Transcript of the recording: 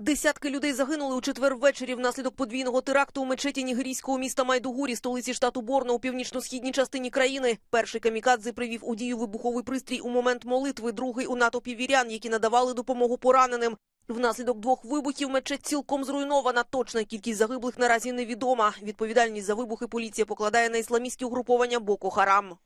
Десятки людей загинули у четвер ввечері внаслідок подвійного теракту у мечеті нігерійського міста Майдугурі, столиці штату Борно у північно-східній частині країни. Перший камікадзе привів у дію вибуховий пристрій у момент молитви, другий у натопі вірян, які надавали допомогу пораненим. Внаслідок двох вибухів мечеть цілком зруйнована. Точна кількість загиблих наразі невідома. Відповідальність за вибухи поліція покладає на ісламістські угруповання Боку Харам.